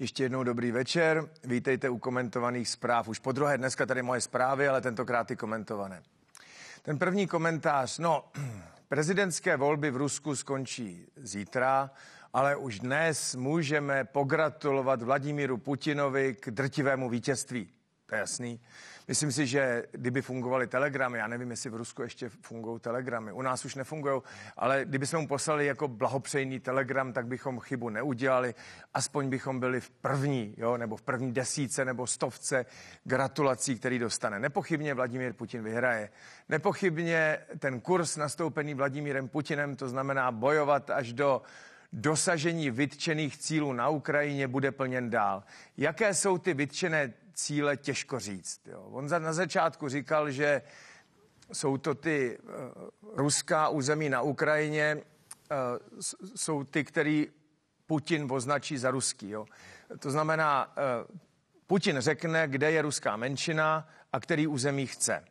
Ještě jednou dobrý večer. Vítejte u komentovaných zpráv. Už po druhé dneska tady moje zprávy, ale tentokrát i komentované. Ten první komentář. No, prezidentské volby v Rusku skončí zítra, ale už dnes můžeme pogratulovat Vladimíru Putinovi k drtivému vítězství. To je jasný. Myslím si, že kdyby fungovaly telegramy, já nevím, jestli v Rusku ještě fungují telegramy, u nás už nefungují, ale kdyby jsme mu poslali jako blahopřejný telegram, tak bychom chybu neudělali. Aspoň bychom byli v první, jo, nebo v první desíce nebo stovce gratulací, který dostane. Nepochybně Vladimír Putin vyhraje. Nepochybně ten kurz nastoupený Vladimírem Putinem, to znamená bojovat až do dosažení vytčených cílů na Ukrajině bude plněn dál. Jaké jsou ty vytčené cíle těžko říct. Jo. On za, na začátku říkal, že jsou to ty uh, ruská území na Ukrajině, uh, jsou ty, který Putin označí za ruský. Jo. To znamená, uh, Putin řekne, kde je ruská menšina a který území chce.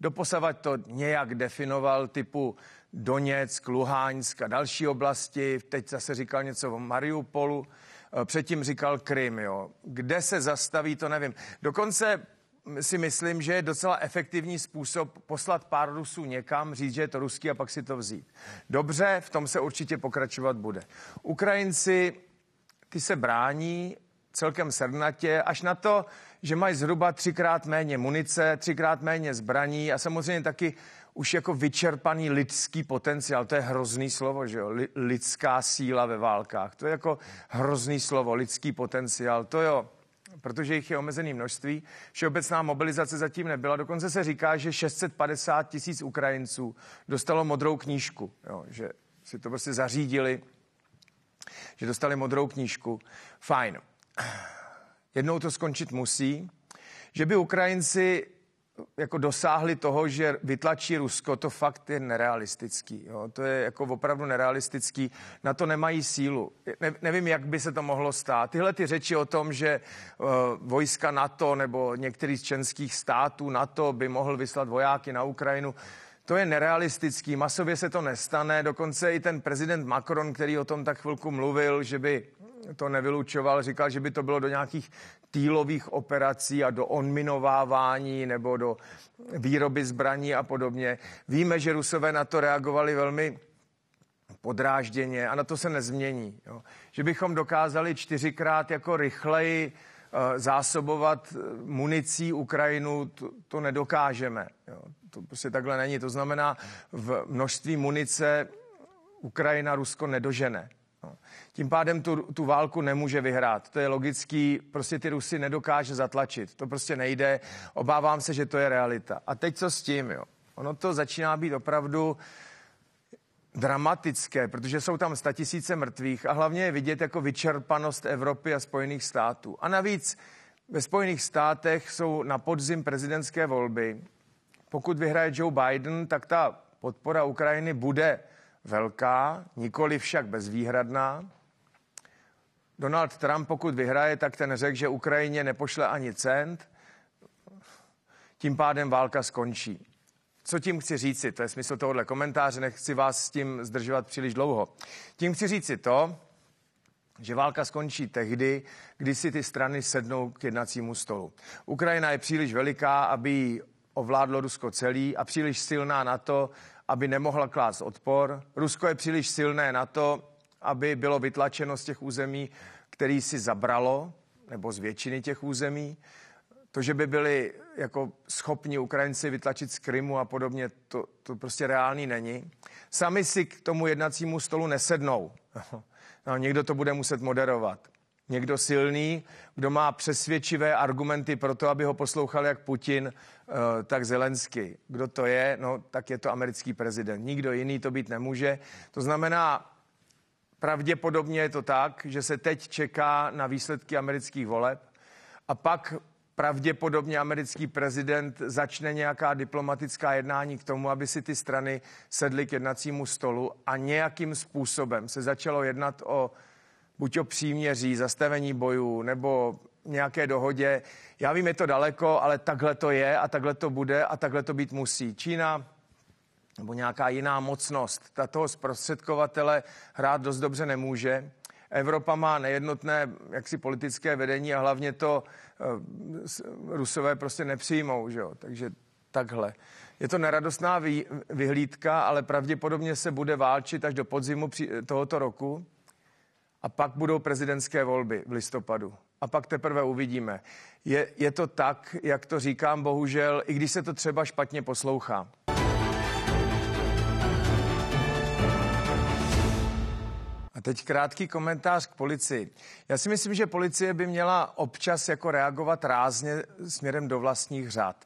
Doposavat to nějak definoval typu Doněck, Luhánsk a další oblasti. Teď zase říkal něco o Mariupolu. Eh, předtím říkal Krym, jo. Kde se zastaví, to nevím. Dokonce mm, si myslím, že je docela efektivní způsob poslat pár Rusů někam, říct, že je to ruský a pak si to vzít. Dobře, v tom se určitě pokračovat bude. Ukrajinci, ty se brání celkem srdnatě, až na to, že mají zhruba třikrát méně munice, třikrát méně zbraní a samozřejmě taky už jako vyčerpaný lidský potenciál. To je hrozný slovo, že jo? Lidská síla ve válkách. To je jako hrozný slovo, lidský potenciál. To jo, protože jich je omezený množství. Všeobecná mobilizace zatím nebyla. Dokonce se říká, že 650 tisíc Ukrajinců dostalo modrou knížku, jo? že si to prostě zařídili, že dostali modrou knížku. Fajn. Jednou to skončit musí, že by Ukrajinci jako dosáhli toho, že vytlačí Rusko, to fakt je nerealistický. Jo? To je jako opravdu nerealistický. Na to nemají sílu. Ne, nevím, jak by se to mohlo stát. Tyhle ty řeči o tom, že uh, vojska NATO nebo některý z členských států NATO by mohl vyslat vojáky na Ukrajinu, to je nerealistický, masově se to nestane, dokonce i ten prezident Macron, který o tom tak chvilku mluvil, že by to nevylučoval, říkal, že by to bylo do nějakých týlových operací a do onminovávání nebo do výroby zbraní a podobně. Víme, že Rusové na to reagovali velmi podrážděně a na to se nezmění. Jo. Že bychom dokázali čtyřikrát jako rychleji eh, zásobovat eh, municí Ukrajinu, to, to nedokážeme. Jo. To prostě takhle není. To znamená, v množství munice Ukrajina Rusko nedožene. No. Tím pádem tu, tu válku nemůže vyhrát. To je logický, prostě ty Rusy nedokáže zatlačit. To prostě nejde. Obávám se, že to je realita. A teď co s tím, jo? Ono to začíná být opravdu dramatické, protože jsou tam statisíce mrtvých a hlavně je vidět jako vyčerpanost Evropy a Spojených států. A navíc ve Spojených státech jsou na podzim prezidentské volby. Pokud vyhraje Joe Biden, tak ta podpora Ukrajiny bude velká, nikoli však bezvýhradná. Donald Trump, pokud vyhraje, tak ten řekl, že Ukrajině nepošle ani cent, tím pádem válka skončí. Co tím chci říci? To je smysl tohohle komentáře, nechci vás s tím zdržovat příliš dlouho. Tím chci říci to, že válka skončí tehdy, kdy si ty strany sednou k jednacímu stolu. Ukrajina je příliš veliká, aby ji ovládlo Rusko celý a příliš silná na to, aby nemohla klást odpor. Rusko je příliš silné na to, aby bylo vytlačeno z těch území, který si zabralo, nebo z většiny těch území. To, že by byli jako schopni Ukrajinci vytlačit z Krymu a podobně, to, to prostě reálný není. Sami si k tomu jednacímu stolu nesednou. No, někdo to bude muset moderovat někdo silný, kdo má přesvědčivé argumenty pro to, aby ho poslouchal jak Putin, eh, tak Zelensky. Kdo to je? No, tak je to americký prezident. Nikdo jiný to být nemůže. To znamená, pravděpodobně je to tak, že se teď čeká na výsledky amerických voleb a pak pravděpodobně americký prezident začne nějaká diplomatická jednání k tomu, aby si ty strany sedly k jednacímu stolu a nějakým způsobem se začalo jednat o buď o příměří, zastavení bojů nebo nějaké dohodě. Já vím, je to daleko, ale takhle to je a takhle to bude a takhle to být musí. Čína nebo nějaká jiná mocnost, ta toho zprostředkovatele hrát dost dobře nemůže. Evropa má nejednotné jaksi politické vedení a hlavně to eh, Rusové prostě nepřijmou, že jo? takže takhle. Je to neradostná vyhlídka, ale pravděpodobně se bude válčit až do podzimu tohoto roku a pak budou prezidentské volby v listopadu. A pak teprve uvidíme. Je, je to tak, jak to říkám, bohužel, i když se to třeba špatně poslouchá. A teď krátký komentář k policii. Já si myslím, že policie by měla občas jako reagovat rázně směrem do vlastních řád.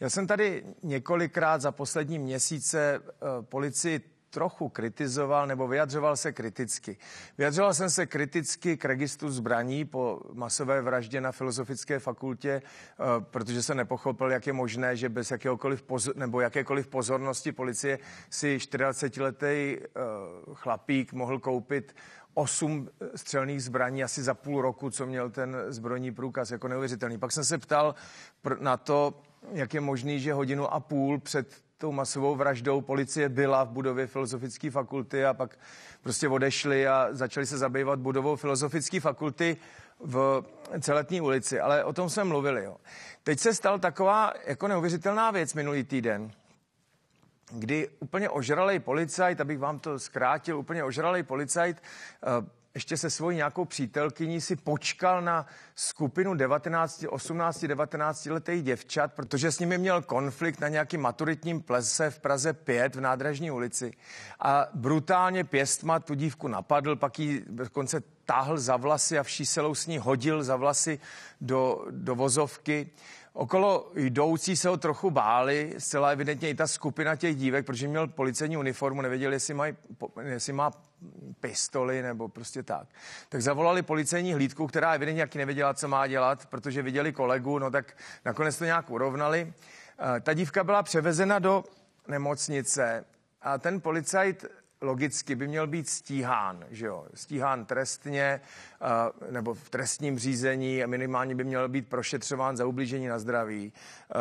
Já jsem tady několikrát za poslední měsíce eh, policii trochu kritizoval nebo vyjadřoval se kriticky. Vyjadřoval jsem se kriticky k registru zbraní po masové vraždě na Filozofické fakultě, eh, protože se nepochopil, jak je možné, že bez jakéhokoliv pozor, nebo jakékoliv pozornosti policie si 24-letý eh, chlapík mohl koupit osm eh, střelných zbraní asi za půl roku, co měl ten zbrojní průkaz, jako neuvěřitelný. Pak jsem se ptal na to, jak je možný, že hodinu a půl před tou masovou vraždou policie byla v budově filozofické fakulty a pak prostě odešli a začali se zabývat budovou filozofické fakulty v celetní ulici, ale o tom jsme mluvili. Jo. Teď se stal taková jako neuvěřitelná věc minulý týden, kdy úplně ožralej policajt, abych vám to zkrátil, úplně ožralej policajt eh, ještě se svojí nějakou přítelkyní si počkal na skupinu 19, 18, 19 letých děvčat, protože s nimi měl konflikt na nějakým maturitním plese v Praze 5 v Nádražní ulici a brutálně pěstma tu dívku napadl, pak ji dokonce táhl za vlasy a vší selou s ní hodil za vlasy do, do vozovky. Okolo jdoucí se ho trochu báli, zcela evidentně i ta skupina těch dívek, protože měl policejní uniformu, nevěděli, jestli, maj, jestli má pistoli nebo prostě tak. Tak zavolali policejní hlídku, která evidentně jak nevěděla, co má dělat, protože viděli kolegu, no tak nakonec to nějak urovnali. Eh, ta dívka byla převezena do nemocnice a ten policajt logicky by měl být stíhán, že jo? stíhán trestně eh, nebo v trestním řízení a minimálně by měl být prošetřován za ublížení na zdraví, eh,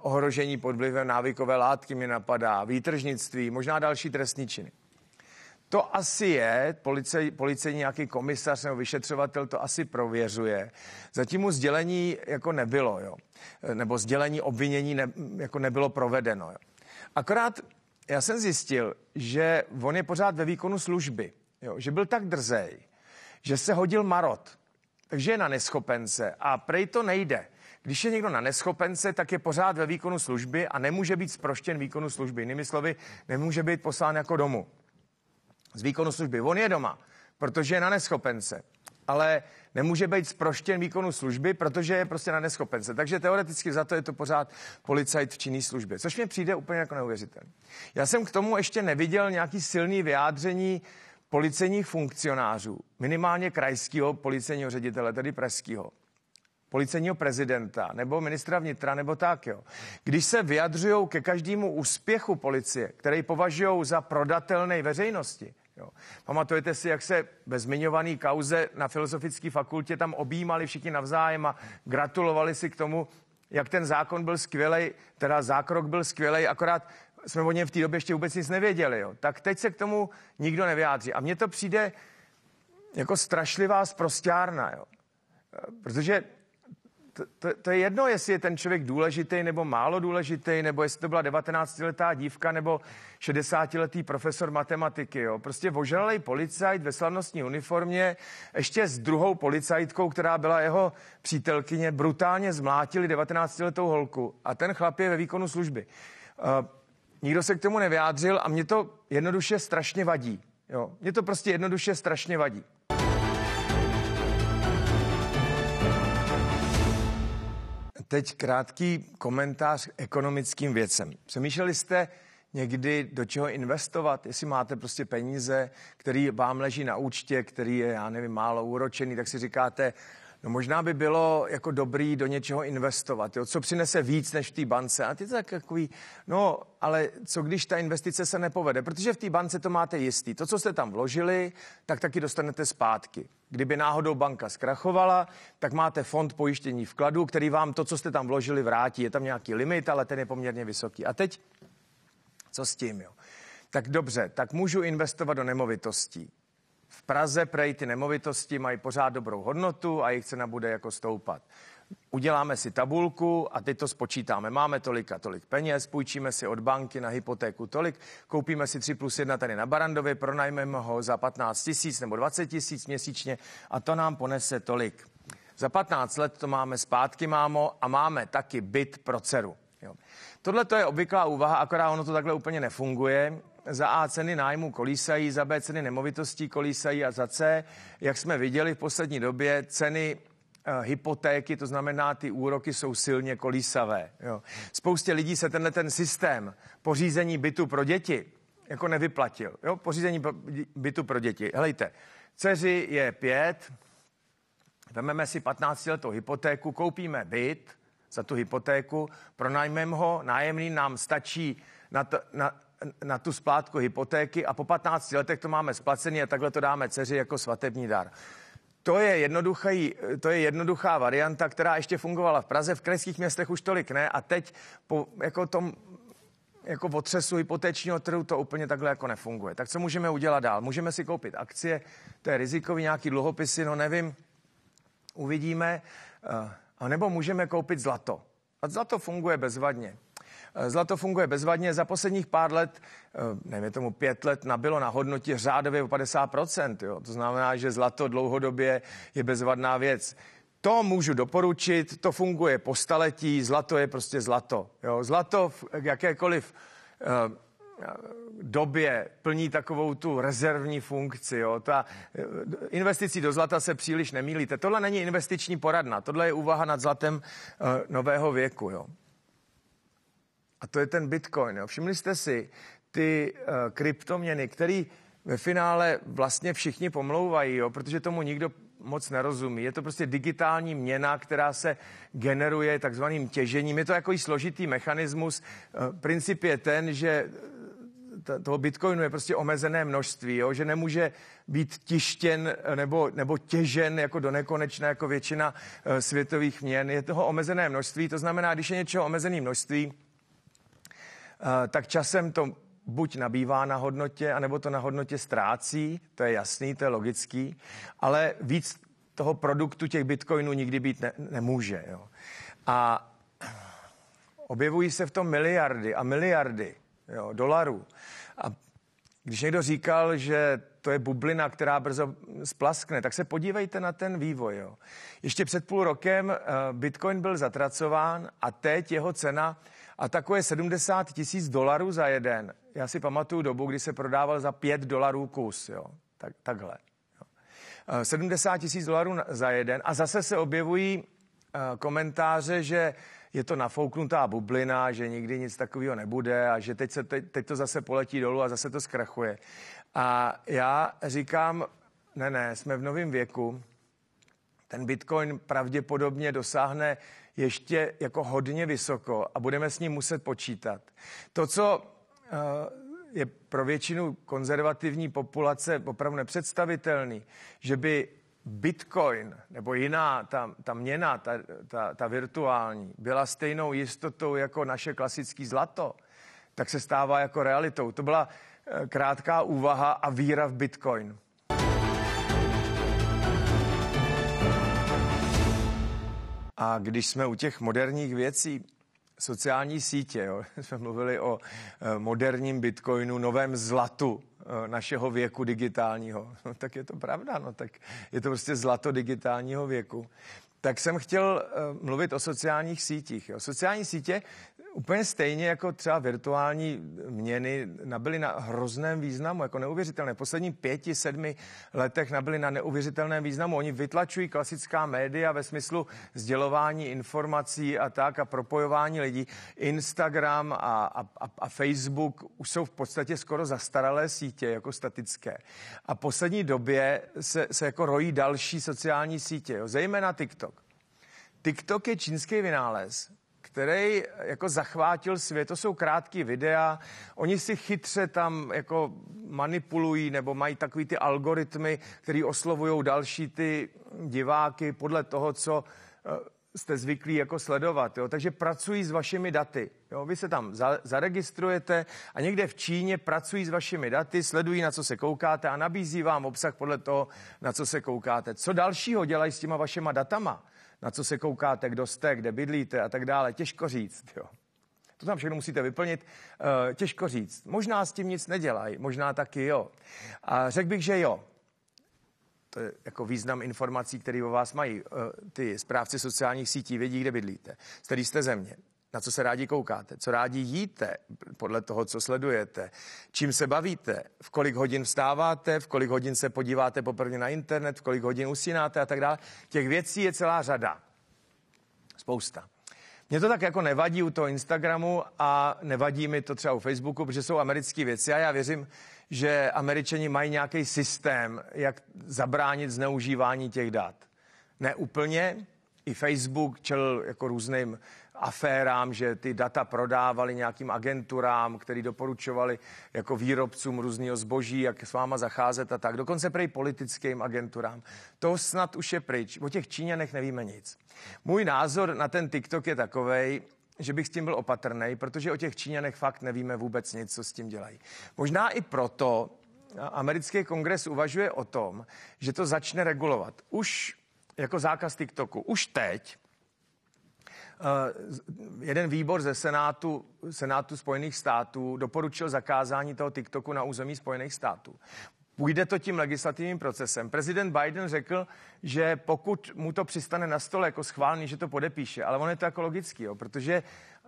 ohrožení pod vlivem návykové látky mi napadá, výtržnictví, možná další trestní činy. To asi je, policej, policejní nějaký komisař nebo vyšetřovatel to asi prověřuje. Zatím mu sdělení jako nebylo, jo? Eh, nebo sdělení obvinění ne, jako nebylo provedeno. Jo? Akorát já jsem zjistil, že on je pořád ve výkonu služby. Jo, že byl tak drzej, že se hodil marot, takže je na neschopence a prej to nejde. Když je někdo na neschopence, tak je pořád ve výkonu služby a nemůže být zproštěn výkonu služby. Jinými slovy, nemůže být poslán jako domů. Z výkonu služby. On je doma, protože je na neschopence ale nemůže být zproštěn výkonu služby, protože je prostě na neschopence. Takže teoreticky za to je to pořád policajt v činný službě, což mě přijde úplně jako neuvěřitelné. Já jsem k tomu ještě neviděl nějaký silný vyjádření policejních funkcionářů, minimálně krajského policejního ředitele, tedy pražského, policejního prezidenta nebo ministra vnitra nebo tak, jo. Když se vyjadřují ke každému úspěchu policie, který považují za prodatelný veřejnosti, Jo. Pamatujete si, jak se ve zmiňované kauze na filozofické fakultě tam objímali všichni navzájem a gratulovali si k tomu, jak ten zákon byl skvělej, teda zákrok byl skvělej, akorát jsme o něm v té době ještě vůbec nic nevěděli. Jo. Tak teď se k tomu nikdo nevyjádří. A mně to přijde jako strašlivá sprostárna, jo. Protože to, to, to je jedno, jestli je ten člověk důležitý nebo málo důležitý, nebo jestli to byla 19-letá dívka nebo 60-letý profesor matematiky. Jo. Prostě voželej policajt ve slavnostní uniformě, ještě s druhou policajtkou, která byla jeho přítelkyně, brutálně zmlátili 19-letou holku. A ten chlap je ve výkonu služby. Uh, nikdo se k tomu nevyjádřil a mě to jednoduše strašně vadí. Jo. Mě to prostě jednoduše strašně vadí. teď krátký komentář k ekonomickým věcem. Přemýšleli jste někdy, do čeho investovat, jestli máte prostě peníze, který vám leží na účtě, který je, já nevím, málo úročený, tak si říkáte, no možná by bylo jako dobrý do něčeho investovat, jo, co přinese víc než v té bance. A ty to tak takový, no ale co když ta investice se nepovede, protože v té bance to máte jistý. To, co jste tam vložili, tak taky dostanete zpátky. Kdyby náhodou banka zkrachovala, tak máte fond pojištění vkladu, který vám to, co jste tam vložili, vrátí. Je tam nějaký limit, ale ten je poměrně vysoký. A teď, co s tím, jo? Tak dobře, tak můžu investovat do nemovitostí. V Praze prej ty nemovitosti mají pořád dobrou hodnotu a jejich cena bude jako stoupat. Uděláme si tabulku a teď to spočítáme. Máme tolik a tolik peněz, půjčíme si od banky na hypotéku tolik, koupíme si 3 plus 1 tady na Barandově, pronajmeme ho za 15 tisíc nebo 20 tisíc měsíčně a to nám ponese tolik. Za 15 let to máme zpátky, mámo, a máme taky byt pro dceru. Tohle to je obvyklá úvaha, akorát ono to takhle úplně nefunguje za A ceny nájmu kolísají, za B ceny nemovitostí kolísají a za C, jak jsme viděli v poslední době, ceny eh, hypotéky, to znamená, ty úroky jsou silně kolísavé. Jo. Spoustě lidí se tenhle ten systém pořízení bytu pro děti jako nevyplatil. Jo, pořízení bytu pro děti. Helejte, dceři je pět, vememe si 15 letou hypotéku, koupíme byt za tu hypotéku, pronajmeme ho, nájemný nám stačí na, to, na, na tu splátku hypotéky a po 15 letech to máme splacený a takhle to dáme dceři jako svatební dar. To je, to je jednoduchá varianta, která ještě fungovala v Praze, v krajských městech už tolik ne a teď po jako tom jako v otřesu hypotečního trhu to úplně takhle jako nefunguje. Tak co můžeme udělat dál? Můžeme si koupit akcie, to je rizikový, nějaký dluhopisy, no nevím, uvidíme. Eh, a nebo můžeme koupit zlato. A zlato funguje bezvadně. Eh, zlato funguje bezvadně. Za posledních pár let, eh, nevím, tomu pět let, nabilo na hodnotě řádově o 50%. Jo. To znamená, že zlato dlouhodobě je bezvadná věc. To můžu doporučit, to funguje po staletí, zlato je prostě zlato. Jo. Zlato v jakékoliv eh, době plní takovou tu rezervní funkci. Jo. Ta investicí do zlata se příliš nemýlíte. Tohle není investiční poradna, tohle je úvaha nad zlatem nového věku. Jo. A to je ten Bitcoin. Jo. Všimli jste si ty uh, kryptoměny, které ve finále vlastně všichni pomlouvají, jo, protože tomu nikdo moc nerozumí. Je to prostě digitální měna, která se generuje takzvaným těžením. Je to jako složitý mechanismus. Eh, princip je ten, že eh, toho bitcoinu je prostě omezené množství, jo? že nemůže být tištěn nebo, nebo těžen jako do nekonečna, jako většina světových měn. Je toho omezené množství, to znamená, když je něčeho omezené množství, Eh, tak časem to buď nabývá na hodnotě, anebo to na hodnotě ztrácí, to je jasný, to je logický, ale víc toho produktu těch bitcoinů nikdy být ne, nemůže. Jo. A objevují se v tom miliardy a miliardy jo, dolarů. A když někdo říkal, že to je bublina, která brzo splaskne, tak se podívejte na ten vývoj. Jo. Ještě před půl rokem eh, Bitcoin byl zatracován a teď jeho cena a takové 70 tisíc dolarů za jeden. Já si pamatuju dobu, kdy se prodával za 5 dolarů kus, jo, tak, takhle. 70 eh, tisíc dolarů za jeden a zase se objevují eh, komentáře, že je to nafouknutá bublina, že nikdy nic takového nebude a že teď, se, teď, teď to zase poletí dolů a zase to zkrachuje. A já říkám, ne, ne, jsme v novém věku, ten Bitcoin pravděpodobně dosáhne ještě jako hodně vysoko a budeme s ním muset počítat. To, co eh, je pro většinu konzervativní populace opravdu nepředstavitelný, že by Bitcoin nebo jiná ta, ta měna, ta, ta, ta virtuální, byla stejnou jistotou jako naše klasické zlato, tak se stává jako realitou. To byla eh, krátká úvaha a víra v Bitcoin. A když jsme u těch moderních věcí, sociální sítě, jo, jsme mluvili o eh, moderním bitcoinu, novém zlatu eh, našeho věku digitálního, no, tak je to pravda, no, tak je to prostě zlato digitálního věku. Tak jsem chtěl eh, mluvit o sociálních sítích. Jo. Sociální sítě Úplně stejně jako třeba virtuální měny nabyly na hrozném významu, jako neuvěřitelné. Poslední posledních pěti, sedmi letech nabyly na neuvěřitelném významu. Oni vytlačují klasická média ve smyslu sdělování informací a tak a propojování lidí. Instagram a, a, a Facebook už jsou v podstatě skoro zastaralé sítě, jako statické. A poslední době se, se jako rojí další sociální sítě, jo, zejména TikTok. TikTok je čínský vynález, který jako zachvátil svět. To jsou krátké videa. Oni si chytře tam jako manipulují nebo mají takový ty algoritmy, který oslovují další ty diváky podle toho, co eh, jste zvyklí jako sledovat. Jo? Takže pracují s vašimi daty. Jo? Vy se tam za, zaregistrujete a někde v Číně pracují s vašimi daty, sledují, na co se koukáte a nabízí vám obsah podle toho, na co se koukáte. Co dalšího dělají s těma vašima datama? Na co se koukáte, kdo jste, kde bydlíte a tak dále. Těžko říct. Jo? To tam všechno musíte vyplnit. Eh, těžko říct. Možná s tím nic nedělají, možná taky jo. A řekl bych, že jo. To je jako význam informací, které o vás mají. Eh, ty správci sociálních sítí vědí, kde bydlíte, z který jste země, na co se rádi koukáte, co rádi jíte podle toho, co sledujete, čím se bavíte, v kolik hodin vstáváte, v kolik hodin se podíváte poprvé na internet, v kolik hodin usínáte a tak dále. Těch věcí je celá řada. Spousta. Mě to tak jako nevadí u toho Instagramu a nevadí mi to třeba u Facebooku, protože jsou americké věci a já věřím, že američani mají nějaký systém, jak zabránit zneužívání těch dat. Ne úplně, i Facebook čel jako různým aférám, že ty data prodávali nějakým agenturám, který doporučovali jako výrobcům různého zboží, jak s váma zacházet a tak. Dokonce prej politickým agenturám. To snad už je pryč. O těch Číňanech nevíme nic. Můj názor na ten TikTok je takovej, že bych s tím byl opatrný, protože o těch Číňanech fakt nevíme vůbec nic, co s tím dělají. Možná i proto americký kongres uvažuje o tom, že to začne regulovat. Už jako zákaz TikToku. Už teď Eh, jeden výbor ze Senátu, Senátu Spojených států doporučil zakázání toho TikToku na území Spojených států. Půjde to tím legislativním procesem. Prezident Biden řekl, že pokud mu to přistane na stole jako schválný, že to podepíše, ale on je to jako logický, jo, protože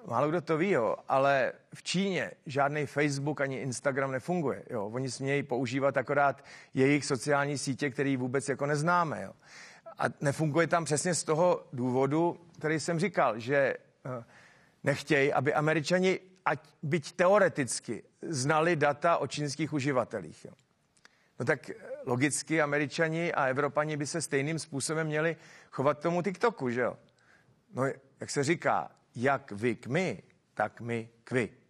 Málo kdo to ví, jo, ale v Číně žádný Facebook ani Instagram nefunguje. Jo. Oni smějí používat akorát jejich sociální sítě, které vůbec jako neznáme. Jo. A nefunguje tam přesně z toho důvodu, který jsem říkal, že eh, nechtějí, aby američani, ať byť teoreticky, znali data o čínských uživatelích. Jo. No tak eh, logicky američani a evropani by se stejným způsobem měli chovat tomu TikToku, že jo? No, jak se říká, jak vy k my, tak my k vy.